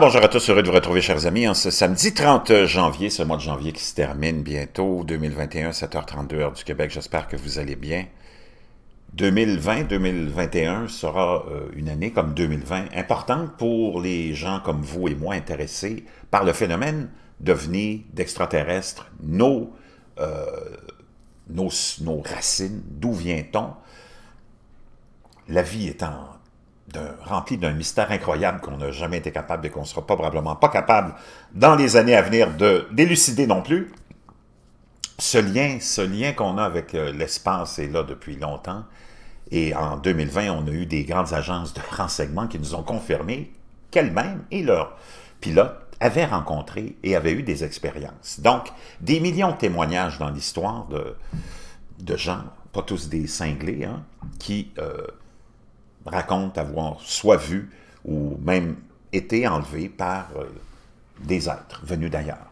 bonjour à tous, heureux de vous retrouver, chers amis, en ce samedi 30 janvier, ce mois de janvier qui se termine bientôt, 2021, 7h32 heures du Québec. J'espère que vous allez bien. 2020-2021 sera euh, une année comme 2020 importante pour les gens comme vous et moi intéressés par le phénomène venir d'extraterrestres, nos, euh, nos, nos racines, d'où vient-on. La vie est en rempli d'un mystère incroyable qu'on n'a jamais été capable et qu'on ne sera probablement pas capable dans les années à venir d'élucider non plus. Ce lien, ce lien qu'on a avec euh, l'espace est là depuis longtemps. Et en 2020, on a eu des grandes agences de renseignement qui nous ont confirmé qu'elles-mêmes et leurs pilotes avaient rencontré et avaient eu des expériences. Donc, des millions de témoignages dans l'histoire de, de gens, pas tous des cinglés, hein, qui euh, raconte avoir soit vu ou même été enlevé par euh, des êtres venus d'ailleurs.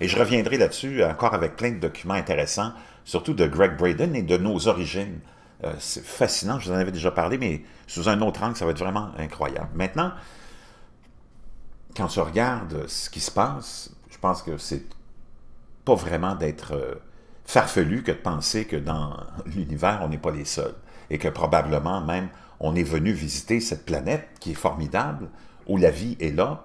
Et je reviendrai là-dessus encore avec plein de documents intéressants, surtout de Greg Braden et de nos origines. Euh, c'est fascinant, je vous en avais déjà parlé, mais sous un autre angle, ça va être vraiment incroyable. Maintenant, quand se regarde ce qui se passe, je pense que c'est pas vraiment d'être euh, farfelu que de penser que dans l'univers, on n'est pas les seuls et que probablement même on est venu visiter cette planète qui est formidable, où la vie est là,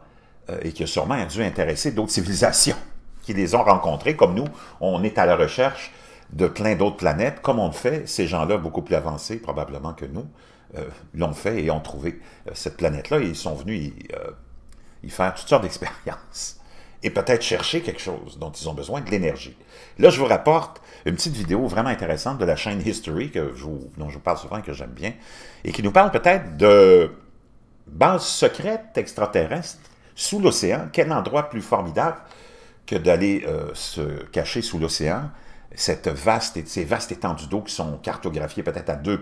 euh, et qui a sûrement dû intéresser d'autres civilisations qui les ont rencontrées, comme nous, on est à la recherche de plein d'autres planètes, comme on le fait, ces gens-là, beaucoup plus avancés probablement que nous, euh, l'ont fait et ont trouvé euh, cette planète-là, et ils sont venus y faire toutes sortes d'expériences et peut-être chercher quelque chose dont ils ont besoin, de l'énergie. Là, je vous rapporte une petite vidéo vraiment intéressante de la chaîne History, que je dont je vous parle souvent et que j'aime bien, et qui nous parle peut-être de bases secrètes extraterrestres sous l'océan. Quel endroit plus formidable que d'aller euh, se cacher sous l'océan, cette vaste, ces vastes étendues d'eau qui sont cartographiées peut-être à 2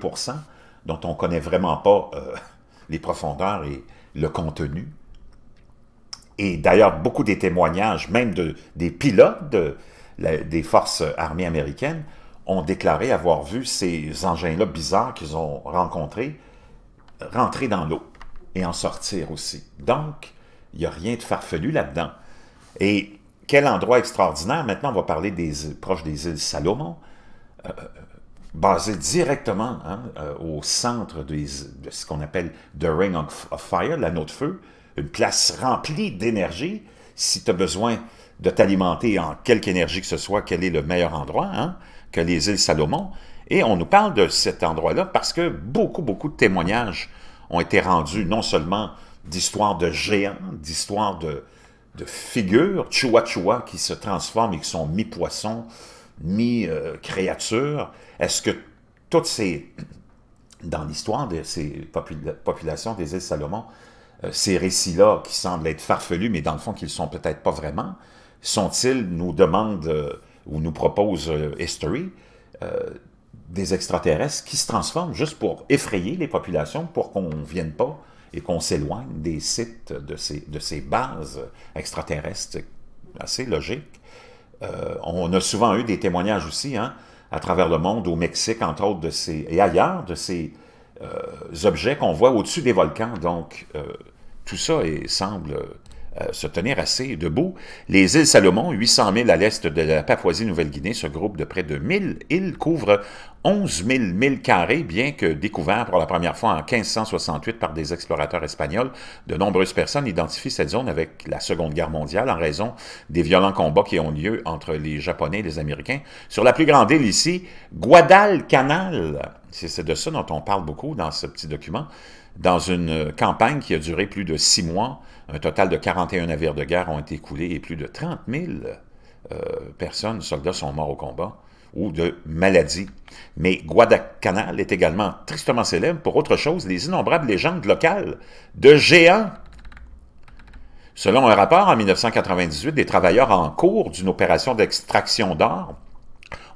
dont on ne connaît vraiment pas euh, les profondeurs et le contenu et d'ailleurs beaucoup des témoignages, même de, des pilotes des forces armées américaines, ont déclaré avoir vu ces engins-là bizarres qu'ils ont rencontrés rentrer dans l'eau et en sortir aussi. Donc, il n'y a rien de farfelu là-dedans. Et quel endroit extraordinaire. Maintenant, on va parler des proches des îles Salomon, basés euh, basé directement hein, euh, au centre de ce qu'on appelle The Ring of, of Fire, l'anneau de feu, une place remplie d'énergie, si tu as besoin de t'alimenter en quelque énergie que ce soit, quel est le meilleur endroit hein, que les îles Salomon. Et on nous parle de cet endroit-là parce que beaucoup, beaucoup de témoignages ont été rendus, non seulement d'histoires de géants, d'histoires de, de, figures, choua choua qui se transforment et qui sont mi-poissons, mi-créatures. Est-ce que toutes ces... Dans l'histoire de ces populations des îles Salomon, euh, ces récits-là qui semblent être farfelus, mais dans le fond qu'ils ne sont peut-être pas vraiment, sont-ils, nous demandent euh, ou nous proposent euh, History, des extraterrestres qui se transforment juste pour effrayer les populations, pour qu'on ne vienne pas et qu'on s'éloigne des sites, de ces, de ces bases extraterrestres assez logique. on a souvent eu des témoignages aussi, hein, à travers le monde, au Mexique, entre autres, de ces, et ailleurs, de ces objets qu'on voit au-dessus des volcans, donc tout ça semble euh, se tenir assez debout. Les îles Salomon, 800 000 à l'est de la Papouasie-Nouvelle-Guinée, se groupe de près de 1000 îles couvrent 11 000 milles carrés, bien que découvert pour la première fois en 1568 par des explorateurs espagnols. De nombreuses personnes identifient cette zone avec la Seconde Guerre mondiale en raison des violents combats qui ont lieu entre les Japonais et les Américains. Sur la plus grande île ici, Guadalcanal, c'est de ça dont on parle beaucoup dans ce petit document, dans une campagne qui a duré plus de six mois, un total de 41 navires de guerre ont été coulés et plus de 30 000 euh, personnes, soldats, sont morts au combat ou de maladie. Mais Guadalcanal est également tristement célèbre pour autre chose, les innombrables légendes locales de géants. Selon un rapport en 1998, des travailleurs en cours d'une opération d'extraction d'or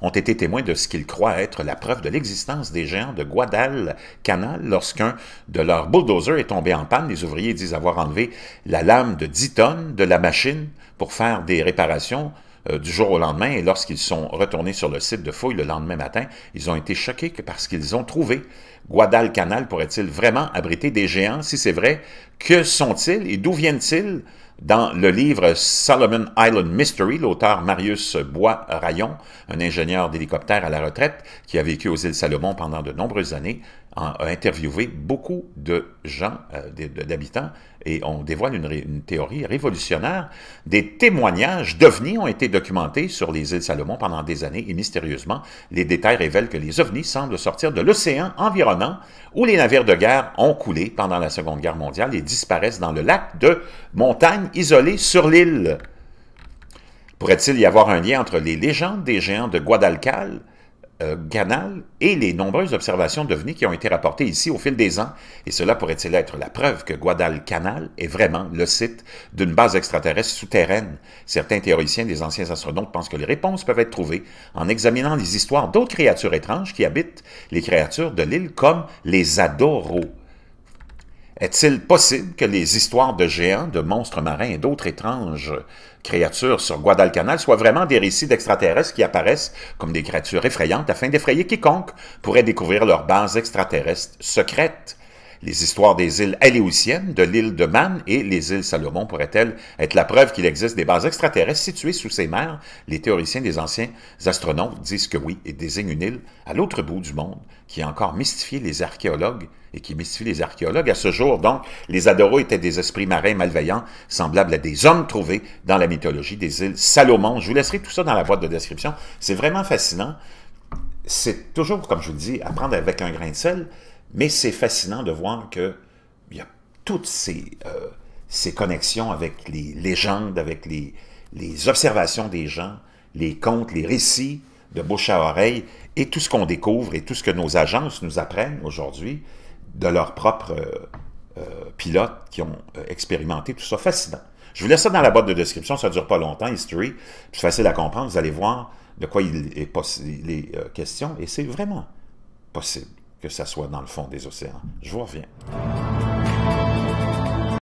ont été témoins de ce qu'ils croient être la preuve de l'existence des géants de Guadalcanal lorsqu'un de leurs bulldozers est tombé en panne. Les ouvriers disent avoir enlevé la lame de 10 tonnes de la machine pour faire des réparations euh, du jour au lendemain. Et lorsqu'ils sont retournés sur le site de fouille le lendemain matin, ils ont été choqués que parce qu'ils ont trouvé Guadalcanal pourrait-il vraiment abriter des géants? Si c'est vrai, que sont-ils et d'où viennent-ils? Dans le livre Solomon Island Mystery, l'auteur Marius Bois-Rayon, un ingénieur d'hélicoptère à la retraite qui a vécu aux îles Salomon pendant de nombreuses années, a interviewé beaucoup de gens, euh, d'habitants, et on dévoile une, théorie révolutionnaire. Des témoignages d'ovnis ont été documentés sur les îles Salomon pendant des années, et mystérieusement, les détails révèlent que les ovnis semblent sortir de l'océan environnant où les navires de guerre ont coulé pendant la Seconde Guerre mondiale et disparaissent dans le lac de montagne isolé sur l'île. Pourrait-il y avoir un lien entre les légendes des géants de Guadalcanal euh, et les nombreuses observations devenues qui ont été rapportées ici au fil des ans, et cela pourrait-il être la preuve que Guadalcanal est vraiment le site d'une base extraterrestre souterraine? Certains théoriciens des anciens astronautes pensent que les réponses peuvent être trouvées en examinant les histoires d'autres créatures étranges qui habitent les créatures de l'île comme les Adoros est-il possible que les histoires de géants, de monstres marins et d'autres étranges créatures sur Guadalcanal soient vraiment des récits d'extraterrestres qui apparaissent comme des créatures effrayantes afin d'effrayer quiconque pourrait découvrir leur base extraterrestre secrète? Les histoires des îles Aléoutiennes, de l'île de Man et les îles Salomon pourraient-elles être la preuve qu'il existe des bases extraterrestres situées sous ces mers? Les théoriciens des anciens astronomes disent que oui et désignent une île à l'autre bout du monde qui a encore mystifié les archéologues et qui mystifie les archéologues. À ce jour, donc, les Adoraux étaient des esprits marins malveillants, semblables à des hommes trouvés dans la mythologie des îles Salomon. Je vous laisserai tout ça dans la boîte de description. C'est vraiment fascinant. C'est toujours, comme je vous dis, à prendre avec un grain de sel. Mais c'est fascinant de voir qu'il y a toutes ces, euh, ces connexions avec les légendes, avec les, observations des gens, les contes, les récits de bouche à oreille, et tout ce qu'on découvre et tout ce que nos agences nous apprennent aujourd'hui de leurs propres euh, euh, pilotes qui ont expérimenté tout ça. Fascinant. Je vous laisse ça dans la boîte de description, ça ne dure pas longtemps, History. C'est facile à comprendre, vous allez voir de quoi il est, il est question, et c'est vraiment possible que ça soit dans le fond des océans. Je vous reviens.